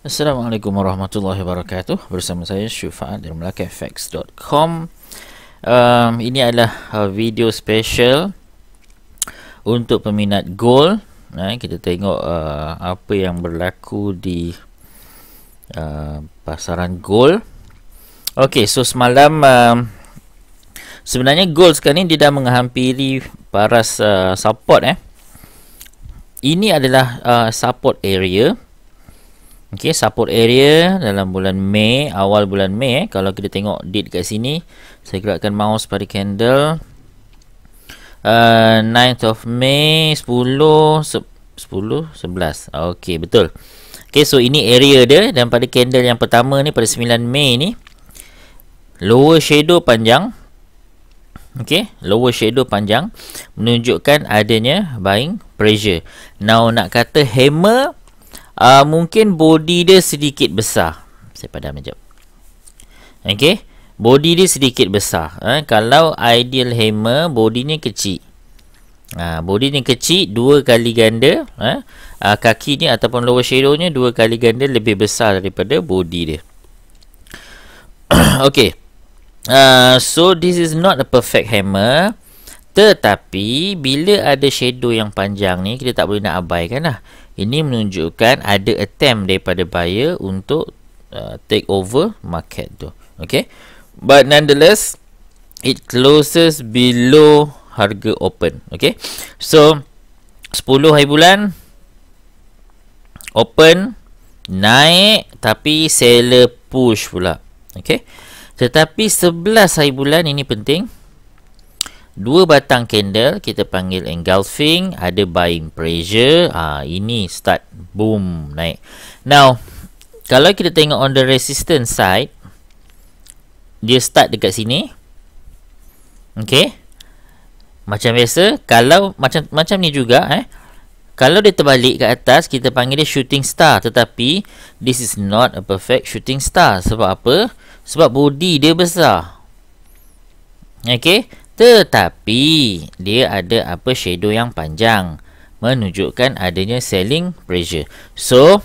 Assalamualaikum warahmatullahi wabarakatuh Bersama saya Syufa dari MelakaFX.com um, Ini adalah uh, video special Untuk peminat gold eh, Kita tengok uh, apa yang berlaku di uh, pasaran gold Okey, so semalam um, Sebenarnya gold sekarang ni dia dah menghampiri paras uh, support eh. Ini adalah uh, support area Okey, support area dalam bulan Mei, awal bulan Mei eh. Kalau kita tengok date kat sini, saya gerakkan mouse pada candle. Uh, 9th of May, 10, 10, 11. Okey, betul. Okey, so ini area dia dan pada candle yang pertama ni pada 9 Mei ni lower shadow panjang. Okey, lower shadow panjang menunjukkan adanya buying pressure. Now nak kata hammer uh, mungkin body dia sedikit besar. Saya padam sekejap. Okey. Body dia sedikit besar. Eh, kalau ideal hammer, body ni kecil. Ha, body ni kecil, dua kali ganda. Eh, uh, kaki ni ataupun lower shadow ni, dua kali ganda lebih besar daripada body dia. Okay. Uh, so, this is not a perfect hammer. Tetapi, bila ada shadow yang panjang ni, kita tak boleh nak abaikan lah. Ini menunjukkan ada attempt daripada buyer untuk uh, take over market tu. Okay. But nonetheless, it closes below harga open. Okay. So, 10 hari bulan, open, naik tapi seller push pula. Okay. Tetapi 11 hari bulan ini penting dua batang candle kita panggil engulfing ada buying pressure ha, ini start boom naik now kalau kita tengok on the resistance side dia start dekat sini okey macam biasa kalau macam macam ni juga eh kalau dia terbalik ke atas kita panggil dia shooting star tetapi this is not a perfect shooting star sebab apa sebab body dia besar okey tetapi dia ada apa shadow yang panjang menunjukkan adanya selling pressure. So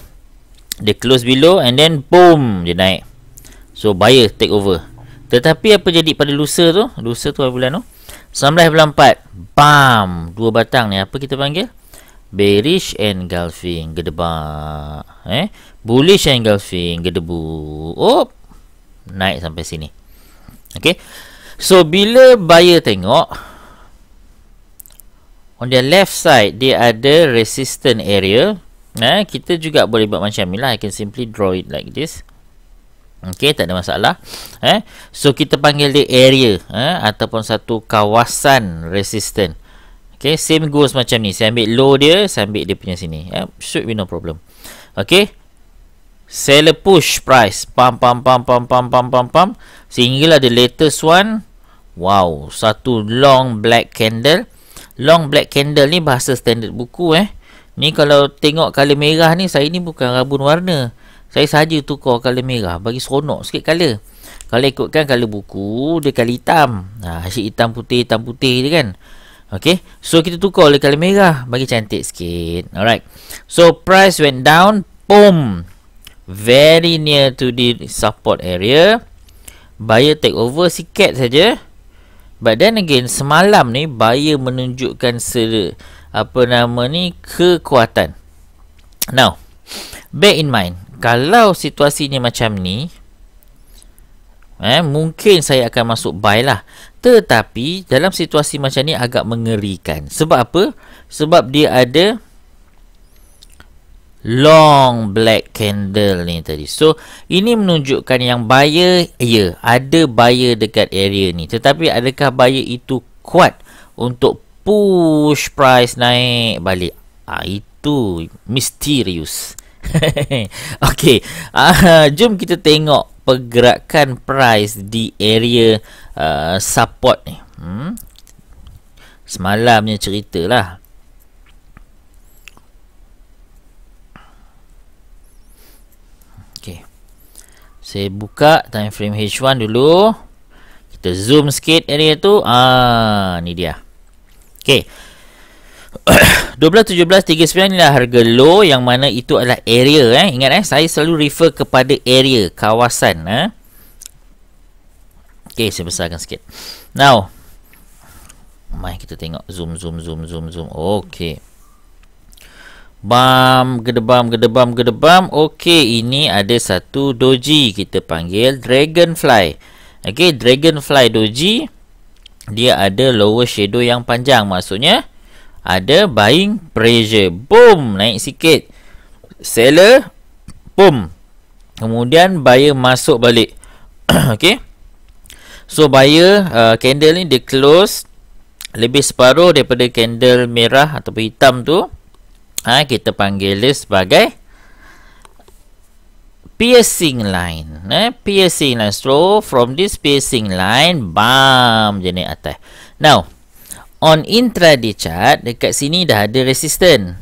the close below and then boom dia naik. So buyer take over. Tetapi apa jadi pada lusa tu? Lusa tu bulan tu? 19 bulan 4. Bam! Dua batang ni apa kita panggil? Bearish engulfing. Gedebak. Eh? Bullish engulfing. Gedebu. Oh! Naik sampai sini. Okay. So bila buyer tengok on the left side dia ada resistant area. Nah, eh, kita juga boleh buat macam ni lah. I can simply draw it like this. Okay, tak ada masalah. Eh, so kita panggil dia area eh, ataupun satu kawasan resistant. Okay, same goes macam ni. Saya ambil low dia, saya ambil dia punya sini. Eh, should be no problem. Okay, seller push price pam pam pam pam pam pam pam pam sehinggalah the latest one wow satu long black candle long black candle ni bahasa standard buku eh ni kalau tengok color merah ni saya ni bukan rabun warna saya saja tukar color merah bagi seronok sikit color kalau ikutkan color buku dia color hitam ha, asyik hitam putih hitam putih je kan Okay, so kita tukar oleh color merah bagi cantik sikit. Alright. So price went down, boom very near to the support area buyer take over sikit saja but then again semalam ni buyer menunjukkan ser apa nama ni kekuatan now bear in mind kalau situasinya macam ni eh mungkin saya akan masuk buy lah tetapi dalam situasi macam ni agak mengerikan sebab apa sebab dia ada long black candle ni tadi. So, ini menunjukkan yang buyer, ya, yeah, ada buyer dekat area ni. Tetapi, adakah buyer itu kuat untuk push price naik balik? Ha, itu misterius. okay, uh, ah, jom kita tengok pergerakan price di area uh, support ni. Hmm? Semalamnya ceritalah. Saya buka time frame H1 dulu. Kita zoom sikit area tu. Ah, ni dia. Okey. 12.17.39 inilah harga low yang mana itu adalah area eh. Ingat eh, saya selalu refer kepada area, kawasan eh. Okey, saya besarkan sikit. Now, mari kita tengok zoom zoom zoom zoom zoom. Okey. Bam, gedebam, gedebam, gedebam. Okey, ini ada satu doji kita panggil dragonfly. Okey, dragonfly doji. Dia ada lower shadow yang panjang. Maksudnya, ada buying pressure. Boom, naik sikit. Seller, boom. Kemudian, buyer masuk balik. Okey. So, buyer uh, candle ni dia close. Lebih separuh daripada candle merah atau hitam tu ha, kita panggil dia sebagai piercing line eh piercing line so from this piercing line bam jadi atas now on intraday chart dekat sini dah ada resistance.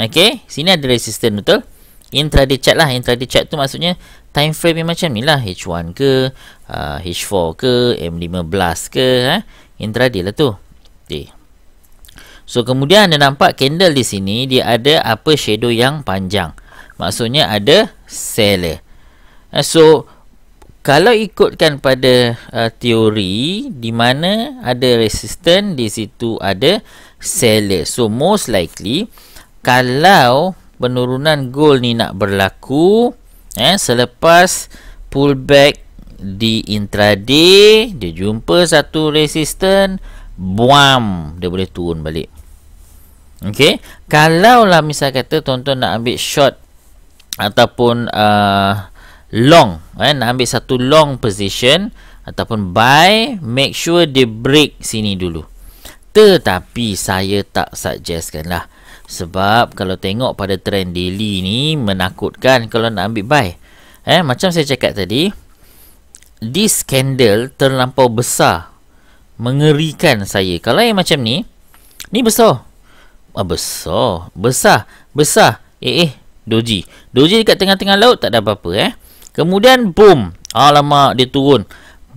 okey sini ada resistance betul intraday chart lah intraday chart tu maksudnya time frame macam ni lah H1 ke uh, H4 ke M15 ke eh? intraday lah tu okay. So kemudian anda nampak candle di sini dia ada apa shadow yang panjang. Maksudnya ada seller. Eh, so kalau ikutkan pada uh, teori di mana ada resisten di situ ada seller. So most likely kalau penurunan gold ni nak berlaku eh selepas pullback di intraday dia jumpa satu resisten buam dia boleh turun balik Okey, kalaulah misal kata tuan-tuan nak ambil short ataupun uh, long, eh, nak ambil satu long position ataupun buy, make sure dia break sini dulu. Tetapi saya tak suggestkan lah. Sebab kalau tengok pada trend daily ni menakutkan kalau nak ambil buy. Eh, macam saya cakap tadi, this candle terlampau besar. Mengerikan saya. Kalau yang macam ni, ni besar. Ah, besar. Besar. Besar. Eh, eh. Doji. Doji dekat tengah-tengah laut tak ada apa-apa eh. Kemudian, boom. Alamak, dia turun.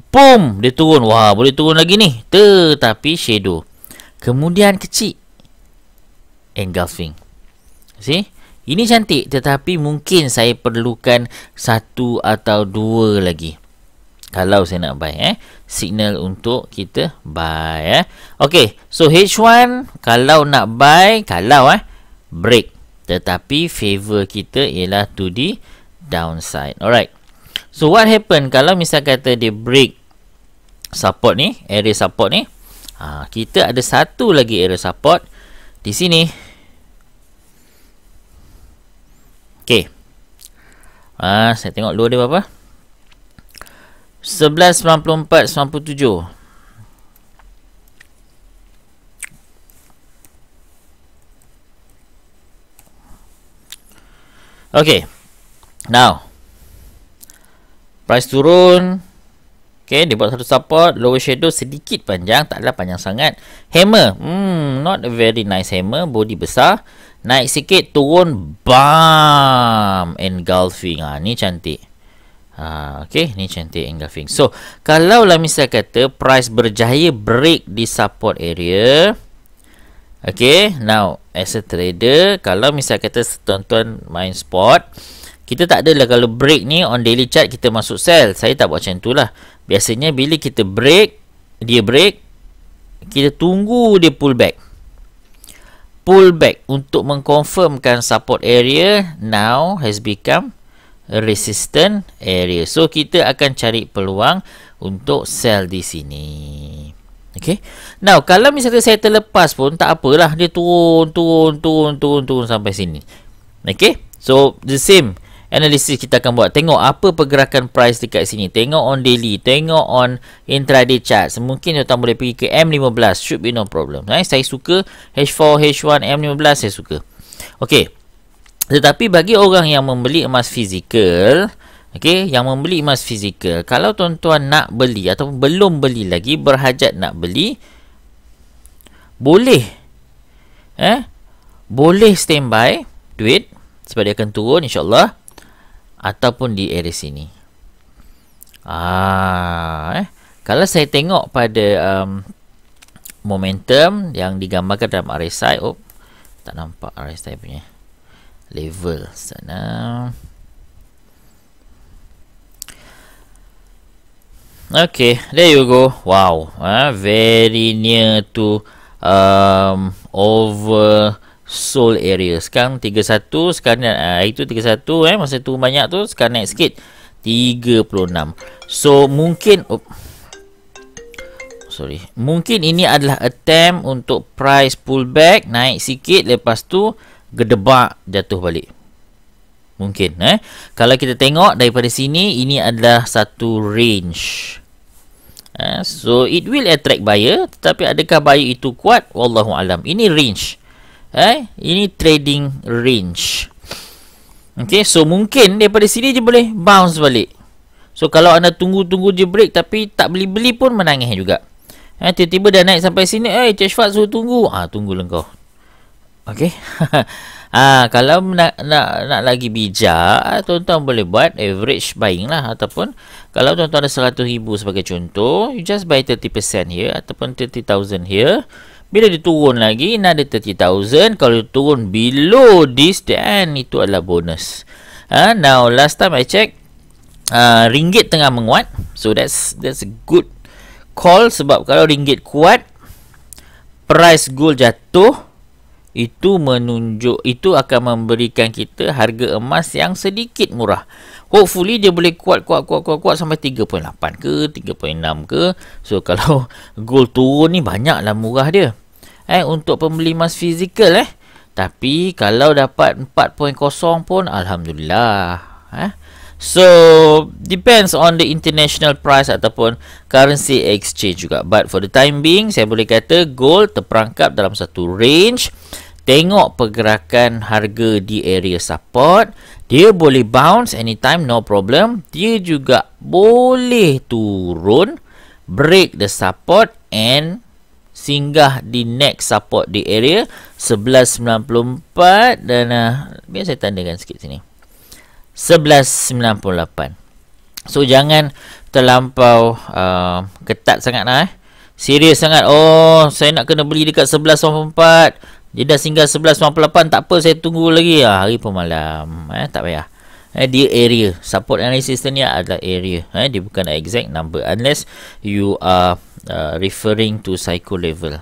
Boom. Dia turun. Wah, boleh turun lagi ni. Tetapi, shadow. Kemudian, kecil. Engulfing. See? Ini cantik. Tetapi, mungkin saya perlukan satu atau dua lagi kalau saya nak buy eh signal untuk kita buy eh okey so H1 kalau nak buy kalau eh break tetapi favor kita ialah to the downside alright so what happen kalau misal kata dia break support ni area support ni ha, kita ada satu lagi area support di sini okey ah ha, saya tengok low dia berapa 11.94.97 Okay Now Price turun Okay, dia buat satu support Lower shadow sedikit panjang Tak adalah panjang sangat Hammer hmm, Not a very nice hammer Body besar Naik sikit Turun Bam Engulfing ha, Ni cantik Ha, okay, ni cantik engulfing. So, kalau lah misal kata price berjaya break di support area. Okay, now as a trader, kalau misal kata tuan-tuan main spot. Kita tak adalah kalau break ni on daily chart kita masuk sell. Saya tak buat macam tu lah. Biasanya bila kita break, dia break. Kita tunggu dia pull back. Pull back untuk mengkonfirmkan support area now has become resistant area. So kita akan cari peluang untuk sell di sini. Okay. Now, kalau misalnya saya terlepas pun tak apalah. Dia turun, turun, turun, turun, turun sampai sini. Okay. So, the same analysis kita akan buat. Tengok apa pergerakan price dekat sini. Tengok on daily. Tengok on intraday chart. Mungkin kita boleh pergi ke M15. Should be no problem. Nah, saya suka H4, H1, M15. Saya suka. Okay. Tetapi bagi orang yang membeli emas fizikal, okey, yang membeli emas fizikal, kalau tuan-tuan nak beli atau belum beli lagi berhajat nak beli, boleh. Eh? Boleh standby duit sebab dia akan turun insyaallah, ataupun di area sini. Ah, eh. Kalau saya tengok pada um, momentum yang digambarkan dalam RSI, oh, tak nampak RSI punya level sana Okay, there you go. Wow, uh, very near to um, over soul area. Sekarang 31, sekarang uh, itu 31 eh, masa tu banyak tu, sekarang naik sikit 36. So, mungkin oh, Sorry, mungkin ini adalah attempt untuk price pullback naik sikit lepas tu gedebak jatuh balik mungkin eh kalau kita tengok daripada sini ini adalah satu range eh? so it will attract buyer tetapi adakah buyer itu kuat Wallahualam, ini range eh ini trading range Okay, so mungkin daripada sini je boleh bounce balik. So, kalau anda tunggu-tunggu je break tapi tak beli-beli pun menangis juga. Eh, tiba-tiba dah naik sampai sini. Eh, Cik Syfad suruh tunggu. Ah, tunggu lah kau. Okey. ha, kalau nak nak nak lagi bijak, tuan-tuan boleh buat average buying lah ataupun kalau tuan-tuan ada 100,000 sebagai contoh, you just buy 30% here ataupun 30,000 here. Bila dia lagi, nak ada 30,000. Kalau dia turun below this, then itu adalah bonus. Ha, now, last time I check, uh, ringgit tengah menguat. So, that's that's a good call. Sebab kalau ringgit kuat, price gold jatuh itu menunjuk itu akan memberikan kita harga emas yang sedikit murah. Hopefully dia boleh kuat kuat kuat kuat kuat sampai 3.8 ke 3.6 ke. So kalau gold turun ni banyaklah murah dia. Eh untuk pembeli emas fizikal eh. Tapi kalau dapat 4.0 pun alhamdulillah. Eh. So depends on the international price ataupun currency exchange juga. But for the time being, saya boleh kata gold terperangkap dalam satu range. Tengok pergerakan harga di area support. Dia boleh bounce anytime, no problem. Dia juga boleh turun, break the support and singgah di next support di area 1194 dan uh, biar saya tandakan sikit sini. 11.98 So jangan terlampau uh, ketat sangat lah eh Serius sangat Oh saya nak kena beli dekat 11.94 Dia dah singgah 11.98 Tak apa saya tunggu lagi lah Hari pemalam eh, Tak payah eh, Dia area Support analysis ni adalah area eh, Dia bukan exact number Unless you are uh, referring to psycho level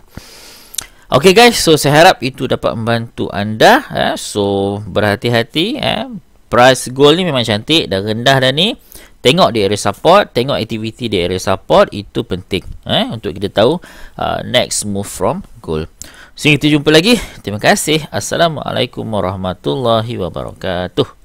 Okay guys, so saya harap itu dapat membantu anda. Eh. So berhati-hati. Eh price gold ni memang cantik dan rendah dah ni tengok di area support tengok activity di area support itu penting eh untuk kita tahu uh, next move from gold sehingga kita jumpa lagi terima kasih assalamualaikum warahmatullahi wabarakatuh